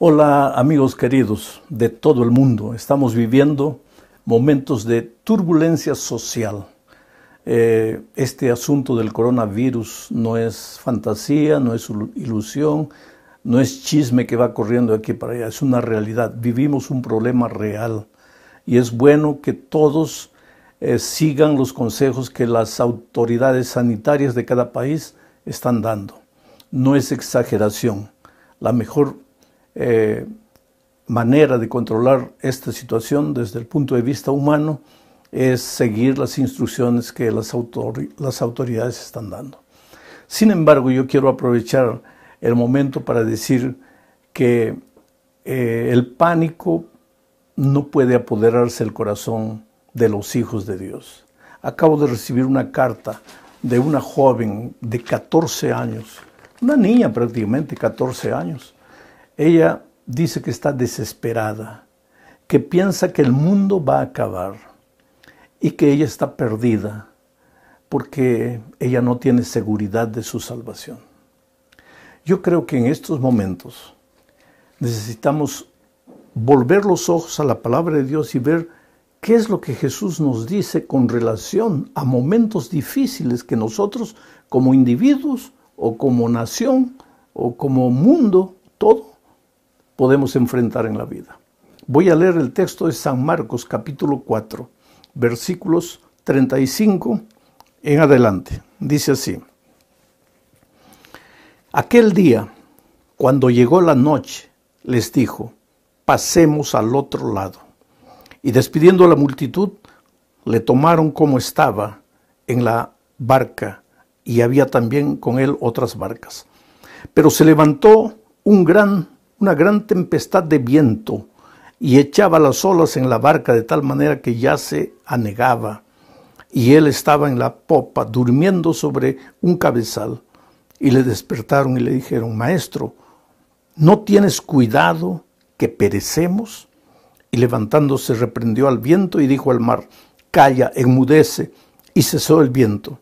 Hola amigos queridos de todo el mundo. Estamos viviendo momentos de turbulencia social. Eh, este asunto del coronavirus no es fantasía, no es ilusión, no es chisme que va corriendo de aquí para allá, es una realidad. Vivimos un problema real y es bueno que todos eh, sigan los consejos que las autoridades sanitarias de cada país están dando. No es exageración. La mejor eh, manera de controlar esta situación desde el punto de vista humano es seguir las instrucciones que las, autoridades están dando. Sin embargo, yo quiero aprovechar el momento para decir que eh, el pánico no puede apoderarse el corazón de los hijos de Dios. Acabo de recibir una carta de una joven de 14 años, una niña prácticamente, 14 años, ella dice que está desesperada, que piensa que el mundo va a acabar y que ella está perdida porque ella no tiene seguridad de su salvación. Yo creo que en estos momentos necesitamos volver los ojos a la palabra de Dios y ver qué es lo que Jesús nos dice con relación a momentos difíciles que nosotros como individuos o como nación o como mundo, todo podemos enfrentar en la vida. Voy a leer el texto de San Marcos capítulo 4, versículos 35 en adelante. Dice así, aquel día, cuando llegó la noche, les dijo, pasemos al otro lado. Y despidiendo a la multitud, le tomaron como estaba en la barca y había también con él otras barcas. Pero se levantó un gran una gran tempestad de viento y echaba las olas en la barca de tal manera que ya se anegaba. Y él estaba en la popa durmiendo sobre un cabezal. Y le despertaron y le dijeron, Maestro, ¿no tienes cuidado que perecemos? Y levantándose reprendió al viento y dijo al mar, Calla, enmudece. Y cesó el viento.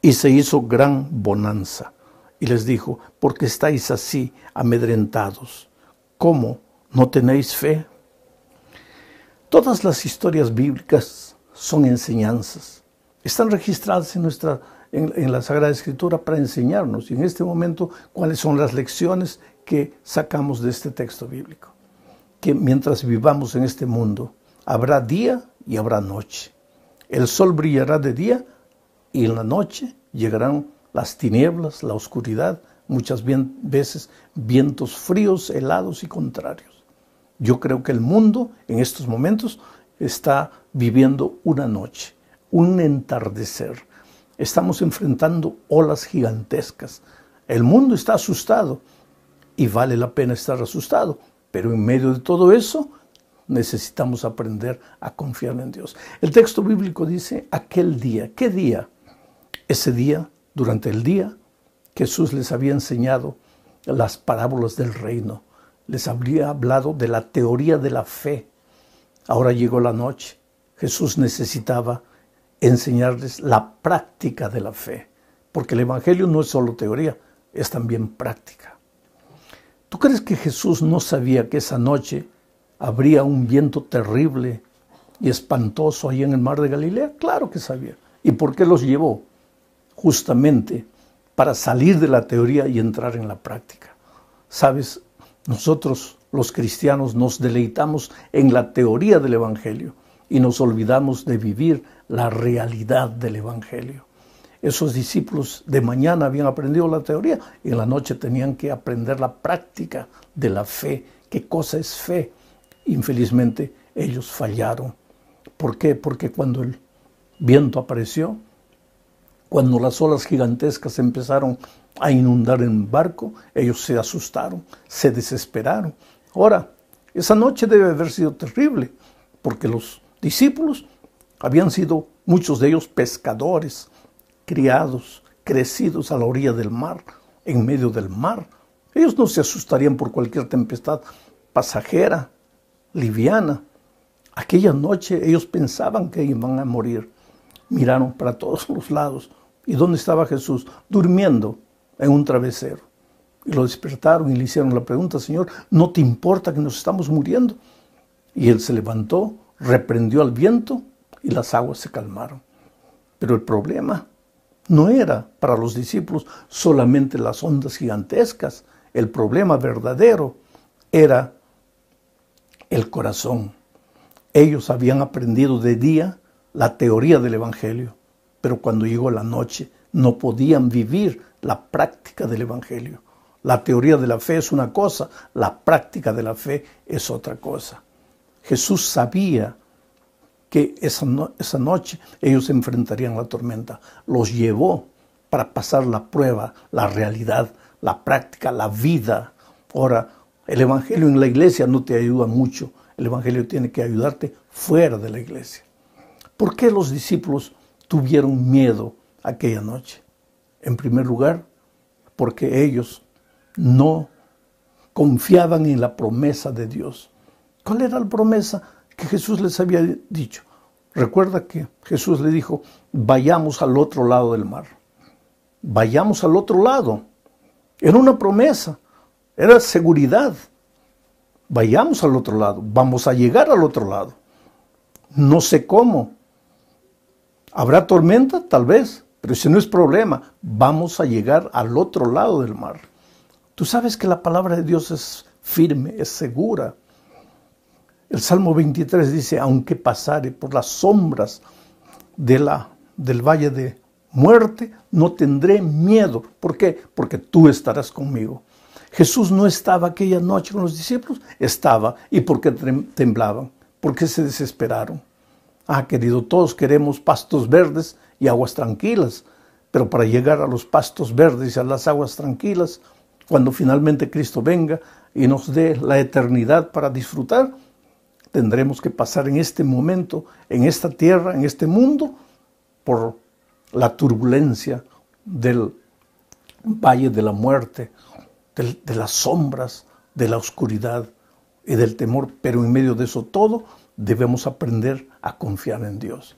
Y se hizo gran bonanza y les dijo, ¿por qué estáis así amedrentados? ¿Cómo no tenéis fe? Todas las historias bíblicas son enseñanzas. Están registradas en, nuestra, la Sagrada Escritura para enseñarnos y en este momento cuáles son las lecciones que sacamos de este texto bíblico. Que mientras vivamos en este mundo, habrá día y habrá noche. El sol brillará de día y en la noche llegarán las tinieblas, la oscuridad, muchas veces vientos fríos, helados y contrarios. Yo creo que el mundo en estos momentos está viviendo una noche, un entardecer. Estamos enfrentando olas gigantescas. El mundo está asustado y vale la pena estar asustado, pero en medio de todo eso necesitamos aprender a confiar en Dios. El texto bíblico dice aquel día. ¿Qué día? Ese día durante el día, Jesús les había enseñado las parábolas del reino, les había hablado de la teoría de la fe. Ahora llegó la noche, Jesús necesitaba enseñarles la práctica de la fe, porque el Evangelio no es solo teoría, es también práctica. ¿Tú crees que Jesús no sabía que esa noche habría un viento terrible y espantoso ahí en el mar de Galilea? Claro que sabía. ¿Y por qué los llevó? justamente para salir de la teoría y entrar en la práctica. Sabes, nosotros los cristianos nos deleitamos en la teoría del Evangelio y nos olvidamos de vivir la realidad del Evangelio. Esos discípulos de mañana habían aprendido la teoría y en la noche tenían que aprender la práctica de la fe. ¿Qué cosa es fe? Infelizmente ellos fallaron. ¿Por qué? Porque cuando el viento apareció, cuando las olas gigantescas empezaron a inundar el barco, ellos se asustaron, se desesperaron. Ahora, esa noche debe haber sido terrible, porque los discípulos habían sido muchos de ellos pescadores, criados, crecidos a la orilla del mar, en medio del mar. Ellos no se asustarían por cualquier tempestad pasajera, liviana. Aquella noche ellos pensaban que iban a morir. Miraron para todos los lados. ¿Y dónde estaba Jesús? Durmiendo en un travesero. Y lo despertaron y le hicieron la pregunta, Señor, ¿no te importa que nos estamos muriendo? Y él se levantó, reprendió al viento y las aguas se calmaron. Pero el problema no era para los discípulos solamente las ondas gigantescas, el problema verdadero era el corazón. Ellos habían aprendido de día la teoría del Evangelio, pero cuando llegó la noche no podían vivir la práctica del Evangelio. La teoría de la fe es una cosa, la práctica de la fe es otra cosa. Jesús sabía que esa, noche ellos se enfrentarían la tormenta. Los llevó para pasar la prueba, la realidad, la práctica, la vida. Ahora, el Evangelio en la iglesia no te ayuda mucho. El Evangelio tiene que ayudarte fuera de la iglesia. ¿Por qué los discípulos tuvieron miedo aquella noche. En primer lugar, porque ellos no confiaban en la promesa de Dios. ¿Cuál era la promesa que Jesús les había dicho? Recuerda que Jesús le dijo, vayamos al otro lado del mar. Vayamos al otro lado. Era una promesa, era seguridad. Vayamos al otro lado, vamos a llegar al otro lado. No sé cómo, Habrá tormenta, tal vez, pero si no es problema, vamos a llegar al otro lado del mar. Tú sabes que la palabra de Dios es firme, es segura. El Salmo 23 dice, aunque pasare por las sombras del valle de muerte, no tendré miedo. ¿Por qué? Porque tú estarás conmigo. Jesús no estaba aquella noche con los discípulos, estaba. ¿Y por qué temblaban? Porque se desesperaron. Ah, querido, todos queremos pastos verdes y aguas tranquilas, pero para llegar a los pastos verdes y a las aguas tranquilas, cuando finalmente Cristo venga y nos dé la eternidad para disfrutar, tendremos que pasar en este momento, en esta tierra, en este mundo, por la turbulencia del valle de la muerte, de, de las sombras, de la oscuridad y del temor, pero en medio de eso todo, debemos aprender a confiar en Dios.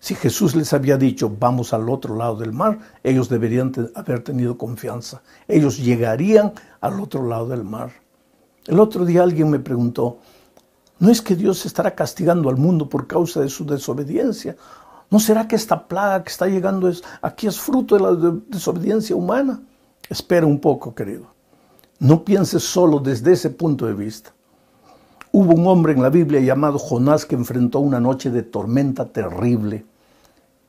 Si Jesús les había dicho, vamos al otro lado del mar, ellos deberían haber tenido confianza. Ellos llegarían al otro lado del mar. El otro día alguien me preguntó, ¿no es que Dios estará castigando al mundo por causa de su desobediencia? ¿No será que esta plaga que está llegando es, aquí es fruto de la desobediencia humana? Espera un poco, querido. No pienses solo desde ese punto de vista. Hubo un hombre en la Biblia llamado Jonás que enfrentó una noche de tormenta terrible.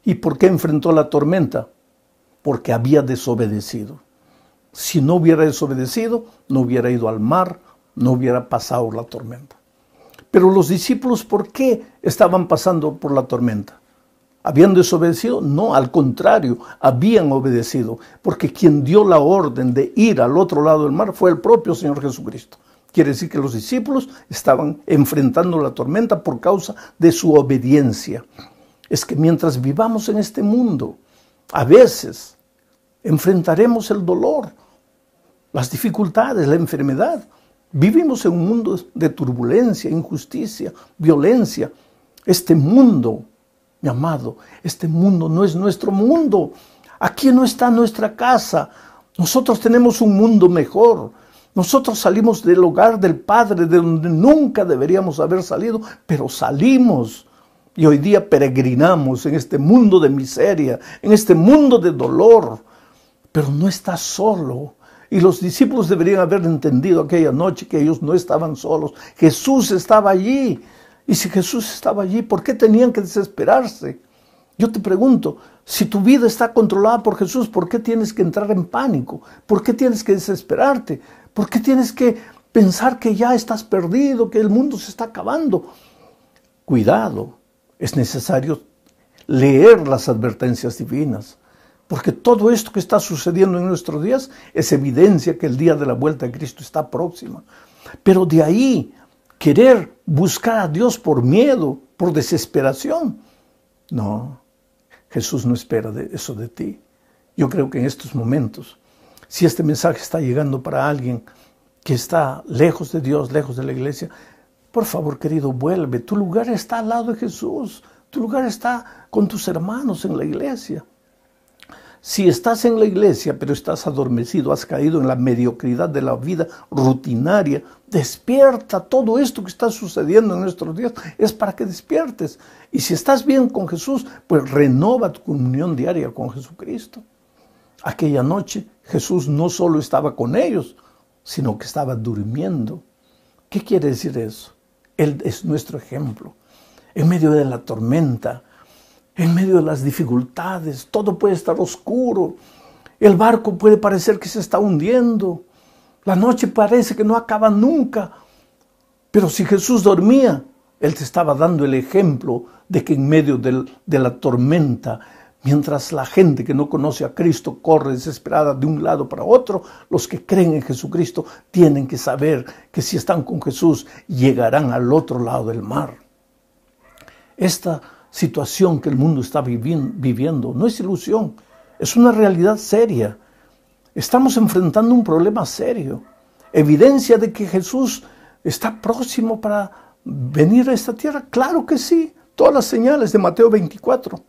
¿Y por qué enfrentó la tormenta? Porque había desobedecido. Si no hubiera desobedecido, no hubiera ido al mar, no hubiera pasado la tormenta. Pero los discípulos, ¿por qué estaban pasando por la tormenta? ¿Habían desobedecido? No, al contrario, habían obedecido, porque quien dio la orden de ir al otro lado del mar fue el propio Señor Jesucristo. Quiere decir que los discípulos estaban enfrentando la tormenta por causa de su obediencia. Es que mientras vivamos en este mundo, a veces enfrentaremos el dolor, las dificultades, la enfermedad. Vivimos en un mundo de turbulencia, injusticia, violencia. Este mundo, mi amado, este mundo no es nuestro mundo. Aquí no está nuestra casa. Nosotros tenemos un mundo mejor. Nosotros salimos del hogar del Padre, de donde nunca deberíamos haber salido, pero salimos. Y hoy día peregrinamos en este mundo de miseria, en este mundo de dolor. Pero no está solo. Y los discípulos deberían haber entendido aquella noche que ellos no estaban solos. Jesús estaba allí. Y si Jesús estaba allí, ¿por qué tenían que desesperarse? Yo te pregunto, si tu vida está controlada por Jesús, ¿por qué tienes que entrar en pánico? ¿Por qué tienes que desesperarte? ¿Por qué tienes que pensar que ya estás perdido, que el mundo se está acabando? Cuidado, es necesario leer las advertencias divinas, porque todo esto que está sucediendo en nuestros días es evidencia que el día de la vuelta de Cristo está próximo. Pero de ahí querer buscar a Dios por miedo, por desesperación, no, Jesús no espera eso de ti. Yo creo que en estos momentos si este mensaje está llegando para alguien que está lejos de Dios, lejos de la iglesia, por favor querido, vuelve. Tu lugar está al lado de Jesús. Tu lugar está con tus hermanos en la iglesia. Si estás en la iglesia, pero estás adormecido, has caído en la mediocridad de la vida rutinaria, despierta. Todo esto que está sucediendo en nuestros días es para que despiertes. Y si estás bien con Jesús, pues renova tu comunión diaria con Jesucristo. Aquella noche Jesús no solo estaba con ellos, sino que estaba durmiendo. ¿Qué quiere decir eso? Él es nuestro ejemplo. En medio de la tormenta, en medio de las dificultades, todo puede estar oscuro. El barco puede parecer que se está hundiendo. La noche parece que no acaba nunca. Pero si Jesús dormía, Él te estaba dando el ejemplo de que en medio de la tormenta, Mientras la gente que no conoce a Cristo corre desesperada de un lado para otro, los que creen en Jesucristo tienen que saber que si están con Jesús llegarán al otro lado del mar. Esta situación que el mundo está viviendo no es ilusión, es una realidad seria. Estamos enfrentando un problema serio, evidencia de que Jesús está próximo para venir a esta tierra. Claro que sí, todas las señales de Mateo 24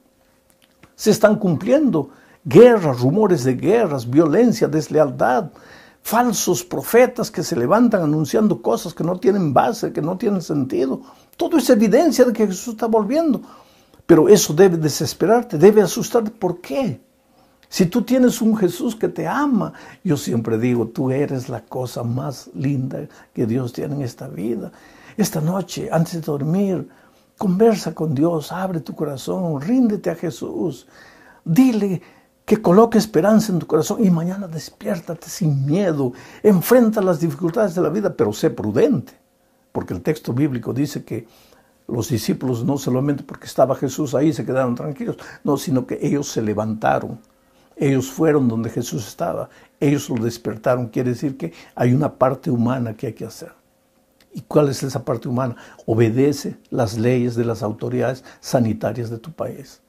se están cumpliendo. Guerras, rumores de guerras, violencia, deslealdad, falsos profetas que se levantan anunciando cosas que no tienen base, que no tienen sentido. Todo es evidencia de que Jesús está volviendo. Pero eso debe desesperarte, debe asustarte. ¿Por qué? Si tú tienes un Jesús que te ama, yo siempre digo, tú eres la cosa más linda que Dios tiene en esta vida. Esta noche, antes de dormir, Conversa con Dios, abre tu corazón, ríndete a Jesús. Dile que coloque esperanza en tu corazón y mañana despiértate sin miedo. Enfrenta las dificultades de la vida, pero sé prudente. Porque el texto bíblico dice que los discípulos no solamente porque estaba Jesús ahí se quedaron tranquilos, no, sino que ellos se levantaron. Ellos fueron donde Jesús estaba. Ellos lo despertaron. Quiere decir que hay una parte humana que hay que hacer. ¿Y cuál es esa parte humana? Obedece las leyes de las autoridades sanitarias de tu país.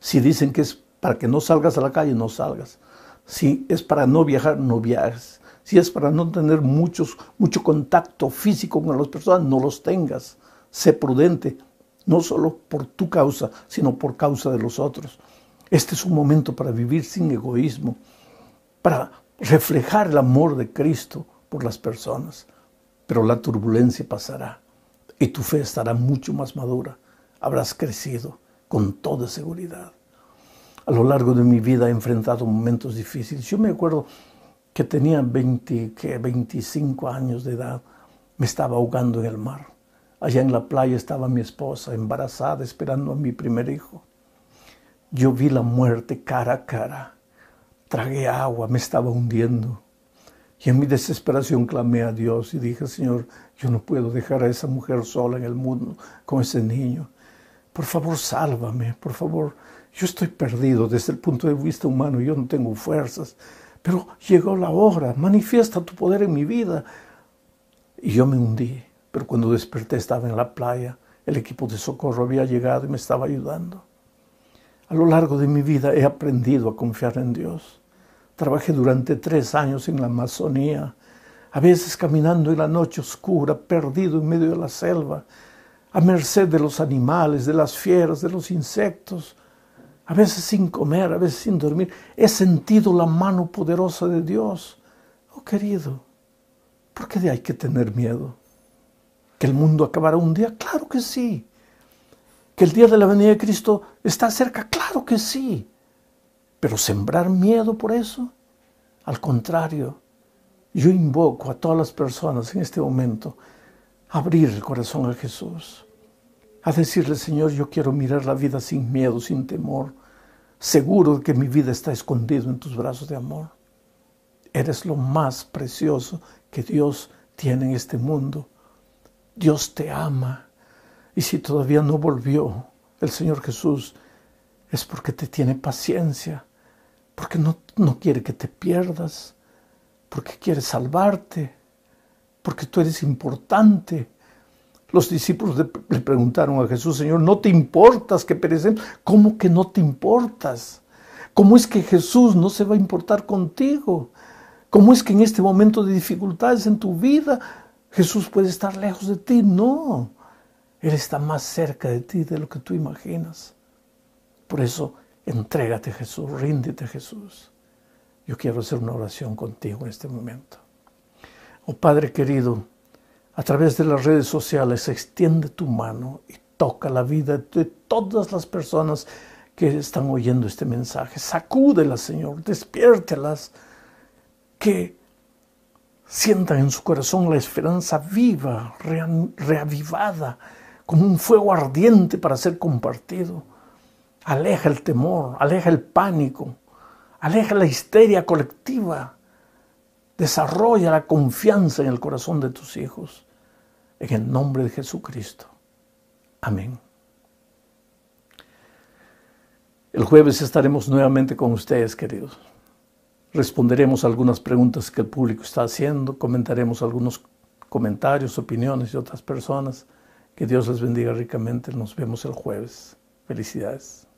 Si dicen que es para que no salgas a la calle, no salgas. Si es para no viajar, no viajes. Si es para no tener muchos, mucho contacto físico con las personas, no los tengas. Sé prudente, no solo por tu causa, sino por causa de los otros. Este es un momento para vivir sin egoísmo, para reflejar el amor de Cristo por las personas pero la turbulencia pasará y tu fe estará mucho más madura. Habrás crecido con toda seguridad. A lo largo de mi vida he enfrentado momentos difíciles. Yo me acuerdo que tenía 20, que 25 años de edad, me estaba ahogando en el mar. Allá en la playa estaba mi esposa, embarazada, esperando a mi primer hijo. Yo vi la muerte cara a cara. Tragué agua, me estaba hundiendo. Y en mi desesperación clamé a Dios y dije, Señor, yo no puedo dejar a esa mujer sola en el mundo con ese niño. Por favor, sálvame, por favor. Yo estoy perdido desde el punto de vista humano, yo no tengo fuerzas. Pero llegó la hora, manifiesta tu poder en mi vida. Y yo me hundí, pero cuando desperté estaba en la playa, el equipo de socorro había llegado y me estaba ayudando. A lo largo de mi vida he aprendido a confiar en Dios. Trabajé durante tres años en la Amazonía, a veces caminando en la noche oscura, perdido en medio de la selva, a merced de los animales, de las fieras, de los insectos, a veces sin comer, a veces sin dormir. He sentido la mano poderosa de Dios. Oh querido, ¿por qué hay que tener miedo? ¿Que el mundo acabará un día? Claro que sí. ¿Que el día de la venida de Cristo está cerca? Claro que sí. Pero sembrar miedo por eso, al contrario, yo invoco a todas las personas en este momento a abrir el corazón a Jesús, a decirle, Señor, yo quiero mirar la vida sin miedo, sin temor, seguro de que mi vida está escondida en tus brazos de amor. Eres lo más precioso que Dios tiene en este mundo. Dios te ama. Y si todavía no volvió el Señor Jesús, es porque te tiene paciencia porque no, quiere que te pierdas, porque quiere salvarte, porque tú eres importante. Los discípulos le preguntaron a Jesús, Señor, ¿no te importas que perecemos? ¿Cómo que no te importas? ¿Cómo es que Jesús no se va a importar contigo? ¿Cómo es que en este momento de dificultades en tu vida Jesús puede estar lejos de ti? No, Él está más cerca de ti de lo que tú imaginas. Por eso Entrégate Jesús, ríndete Jesús. Yo quiero hacer una oración contigo en este momento. Oh Padre querido, a través de las redes sociales extiende tu mano y toca la vida de todas las personas que están oyendo este mensaje. Sacúdelas, Señor, despiértelas, que sientan en su corazón la esperanza viva, reavivada, como un fuego ardiente para ser compartido Aleja el temor, aleja el pánico, aleja la histeria colectiva. Desarrolla la confianza en el corazón de tus hijos. En el nombre de Jesucristo. Amén. El jueves estaremos nuevamente con ustedes, queridos. Responderemos algunas preguntas que el público está haciendo, comentaremos algunos comentarios, opiniones de otras personas. Que Dios les bendiga ricamente. Nos vemos el jueves. Felicidades.